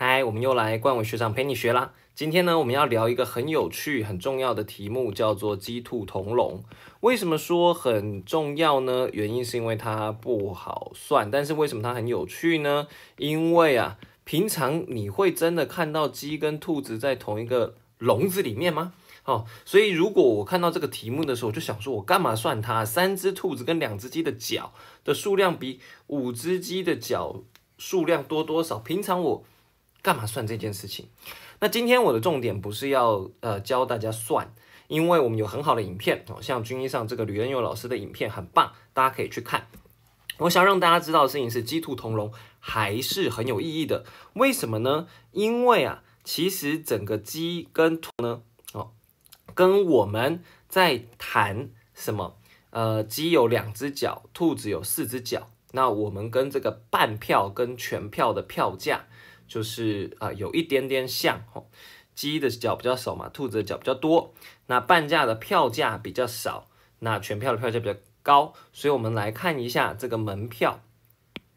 嗨，我们又来冠伟学长陪你学啦。今天呢，我们要聊一个很有趣、很重要的题目，叫做鸡兔同笼。为什么说很重要呢？原因是因为它不好算。但是为什么它很有趣呢？因为啊，平常你会真的看到鸡跟兔子在同一个笼子里面吗？哦，所以如果我看到这个题目的时候，我就想说我干嘛算它？三只兔子跟两只鸡的脚的数量比五只鸡的脚数量多多少？平常我。干嘛算这件事情？那今天我的重点不是要呃教大家算，因为我们有很好的影片哦，像军医上这个吕恩友老师的影片很棒，大家可以去看。我想让大家知道的事情是鸡兔同笼还是很有意义的。为什么呢？因为啊，其实整个鸡跟兔呢，哦，跟我们在谈什么？呃，鸡有两只脚，兔子有四只脚。那我们跟这个半票跟全票的票价。就是啊，有一点点像哦，鸡的脚比较少嘛，兔子的脚比较多。那半价的票价比较少，那全票的票价比较高。所以，我们来看一下这个门票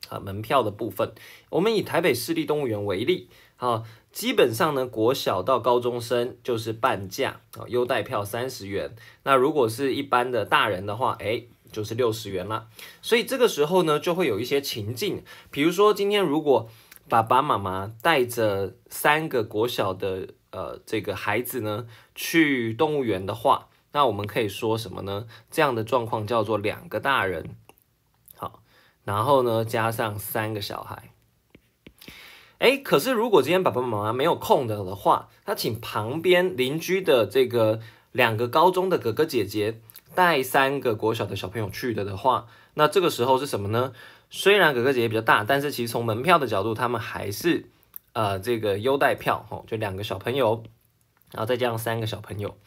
啊，门票的部分。我们以台北市立动物园为例啊，基本上呢，国小到高中生就是半价啊，优待票三十元。那如果是一般的大人的话，哎，就是六十元了。所以这个时候呢，就会有一些情境，比如说今天如果。爸爸妈妈带着三个国小的呃这个孩子呢去动物园的话，那我们可以说什么呢？这样的状况叫做两个大人，好，然后呢加上三个小孩。哎，可是如果今天爸爸妈妈没有空的的话，他请旁边邻居的这个两个高中的哥哥姐姐带三个国小的小朋友去的的话，那这个时候是什么呢？虽然哥哥姐姐比较大，但是其实从门票的角度，他们还是，呃，这个优待票哦，就两个小朋友，然后再加上三个小朋友，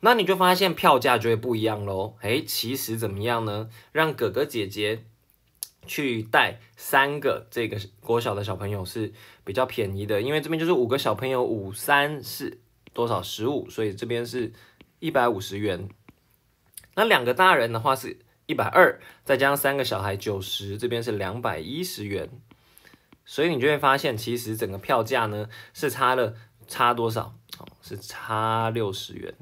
那你就发现票价就会不一样喽。诶，其实怎么样呢？让哥哥姐姐去带三个这个国小的小朋友是比较便宜的，因为这边就是五个小朋友五三四多少十五，所以这边是一百五十元。那两个大人的话是。一百二，再加上三个小孩九十，这边是两百一十元，所以你就会发现，其实整个票价呢是差了差多少？哦，是差六十元。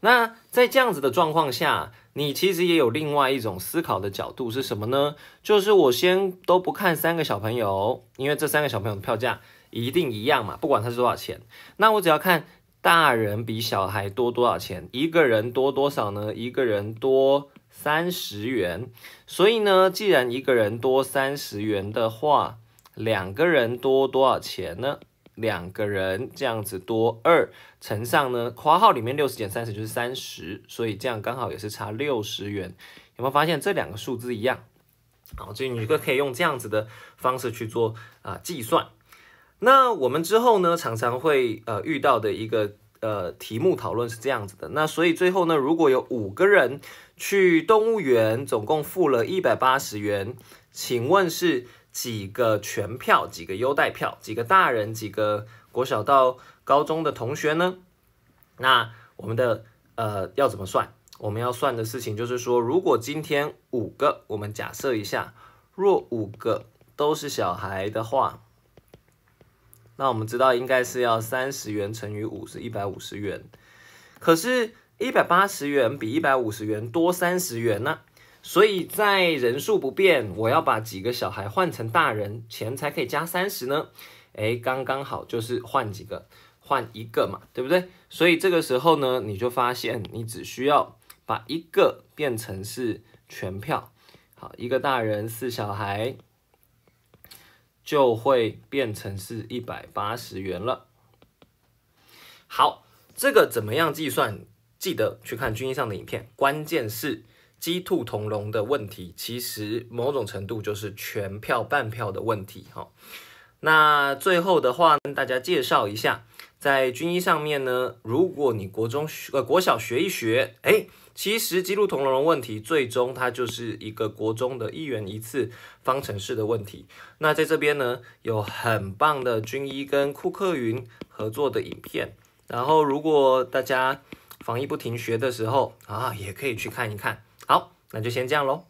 那在这样子的状况下，你其实也有另外一种思考的角度是什么呢？就是我先都不看三个小朋友，因为这三个小朋友的票价一定一样嘛，不管他是多少钱。那我只要看。大人比小孩多多少钱？一个人多多少呢？一个人多三十元，所以呢，既然一个人多三十元的话，两个人多多少钱呢？两个人这样子多二乘上呢，括号里面六十减三十就是三十，所以这样刚好也是差六十元。有没有发现这两个数字一样？好，所以你就可以用这样子的方式去做啊计算。那我们之后呢，常常会呃遇到的一个呃题目讨论是这样子的。那所以最后呢，如果有五个人去动物园，总共付了一百八十元，请问是几个全票，几个优待票，几个大人，几个国小到高中的同学呢？那我们的呃要怎么算？我们要算的事情就是说，如果今天五个，我们假设一下，若五个都是小孩的话。那我们知道应该是要三十元乘以五是一百五十元，可是，一百八十元比一百五十元多三十元呢，所以在人数不变，我要把几个小孩换成大人，钱才可以加三十呢，哎，刚刚好就是换几个，换一个嘛，对不对？所以这个时候呢，你就发现你只需要把一个变成是全票，好，一个大人四小孩。就会变成是一百八十元了。好，这个怎么样计算？记得去看军医上的影片。关键是鸡兔同笼的问题，其实某种程度就是全票半票的问题。哈，那最后的话跟大家介绍一下。在军医上面呢，如果你国中学呃国小学一学，哎，其实鸡兔同笼的问题，最终它就是一个国中的一元一次方程式的问题。那在这边呢，有很棒的军医跟库克云合作的影片，然后如果大家防疫不停学的时候啊，也可以去看一看。好，那就先这样喽。